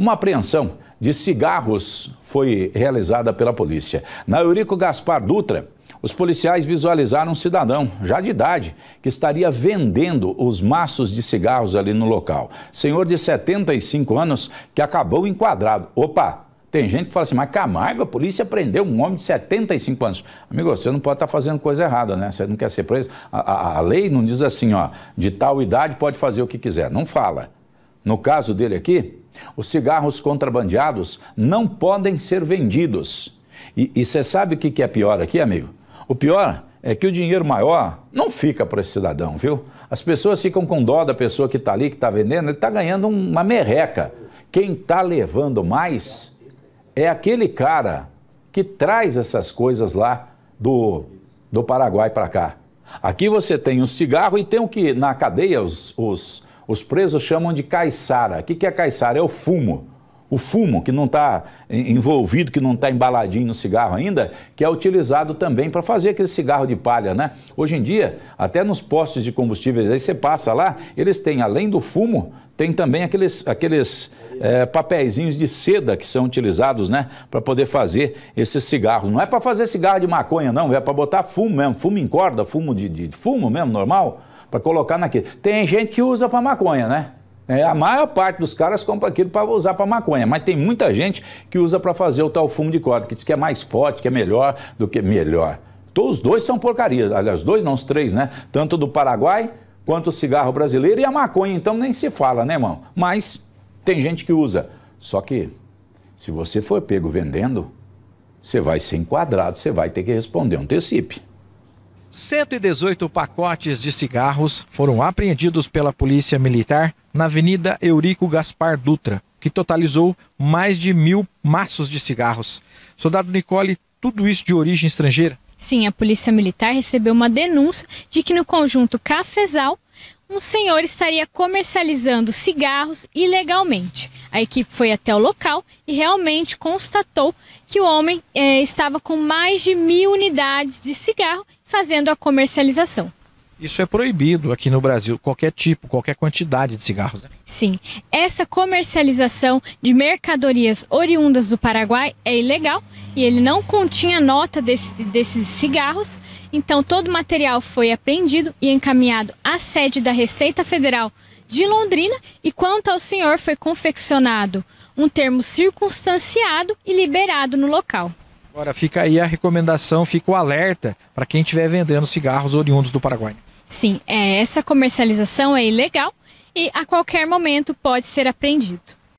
Uma apreensão de cigarros foi realizada pela polícia. Na Eurico Gaspar Dutra, os policiais visualizaram um cidadão, já de idade, que estaria vendendo os maços de cigarros ali no local. Senhor de 75 anos que acabou enquadrado. Opa! Tem gente que fala assim, mas Camargo, a polícia prendeu um homem de 75 anos. Amigo, você não pode estar fazendo coisa errada, né? Você não quer ser preso. A, a, a lei não diz assim, ó, de tal idade pode fazer o que quiser. Não fala. No caso dele aqui, os cigarros contrabandeados não podem ser vendidos. E você sabe o que, que é pior aqui, amigo? O pior é que o dinheiro maior não fica para esse cidadão, viu? As pessoas ficam com dó da pessoa que está ali, que está vendendo, ele está ganhando uma merreca. Quem está levando mais é aquele cara que traz essas coisas lá do, do Paraguai para cá. Aqui você tem o cigarro e tem o que na cadeia os, os os presos chamam de caiçara. O que é caiçara? É o fumo o fumo, que não está envolvido, que não está embaladinho no cigarro ainda, que é utilizado também para fazer aquele cigarro de palha, né? Hoje em dia, até nos postos de combustíveis, aí você passa lá, eles têm, além do fumo, tem também aqueles, aqueles é, papeizinhos de seda que são utilizados, né? Para poder fazer esses cigarros. Não é para fazer cigarro de maconha, não, é para botar fumo mesmo, fumo em corda, fumo de, de fumo mesmo, normal, para colocar naquele. Tem gente que usa para maconha, né? É, a maior parte dos caras compra aquilo para usar para maconha, mas tem muita gente que usa para fazer o tal fumo de corda, que diz que é mais forte, que é melhor do que melhor. Todos os dois são porcaria, aliás, dois não, os três, né? Tanto do Paraguai quanto o cigarro brasileiro e a maconha, então nem se fala, né, irmão? Mas tem gente que usa. Só que se você for pego vendendo, você vai ser enquadrado, você vai ter que responder um TCIP. 118 pacotes de cigarros foram apreendidos pela Polícia Militar na Avenida Eurico Gaspar Dutra, que totalizou mais de mil maços de cigarros. Soldado Nicole, tudo isso de origem estrangeira? Sim, a Polícia Militar recebeu uma denúncia de que no conjunto Cafesal, um senhor estaria comercializando cigarros ilegalmente. A equipe foi até o local e realmente constatou que o homem eh, estava com mais de mil unidades de cigarro fazendo a comercialização. Isso é proibido aqui no Brasil, qualquer tipo, qualquer quantidade de cigarros. Né? Sim. Essa comercialização de mercadorias oriundas do Paraguai é ilegal e ele não continha nota desse, desses cigarros. Então, todo o material foi apreendido e encaminhado à sede da Receita Federal de Londrina. E quanto ao senhor, foi confeccionado um termo circunstanciado e liberado no local. Agora fica aí a recomendação, fica o alerta para quem estiver vendendo cigarros oriundos do Paraguai. Sim, é, essa comercialização é ilegal e a qualquer momento pode ser apreendido.